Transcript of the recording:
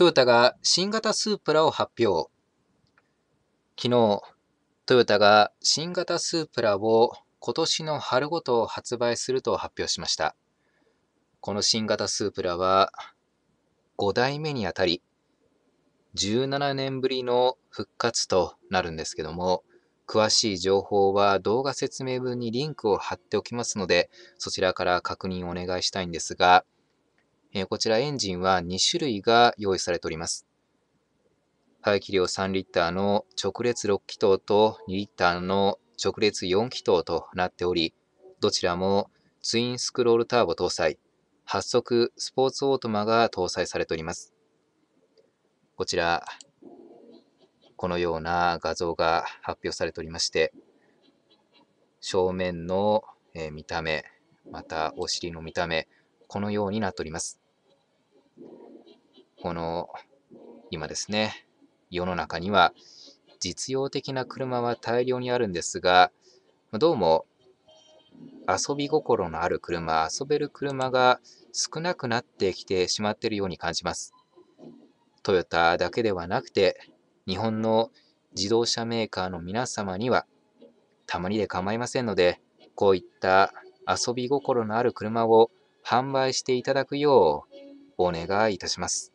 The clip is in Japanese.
トヨタが新型スープラを発表。昨日、トヨタが新型スープラを今年の春ごと発売すると発表しました。この新型スープラは5代目にあたり、17年ぶりの復活となるんですけども、詳しい情報は動画説明文にリンクを貼っておきますので、そちらから確認お願いしたいんですが、えこちらエンジンは2種類が用意されております。排気量3リッターの直列6気筒と2リッターの直列4気筒となっており、どちらもツインスクロールターボ搭載、8速スポーツオートマが搭載されております。こちら、このような画像が発表されておりまして、正面の見た目、またお尻の見た目、このようになっております。この、今ですね、世の中には実用的な車は大量にあるんですが、どうも遊び心のある車、遊べる車が少なくなってきてしまっているように感じます。トヨタだけではなくて、日本の自動車メーカーの皆様には、たまにで構いませんので、こういった遊び心のある車を販売していただくようお願いいたします。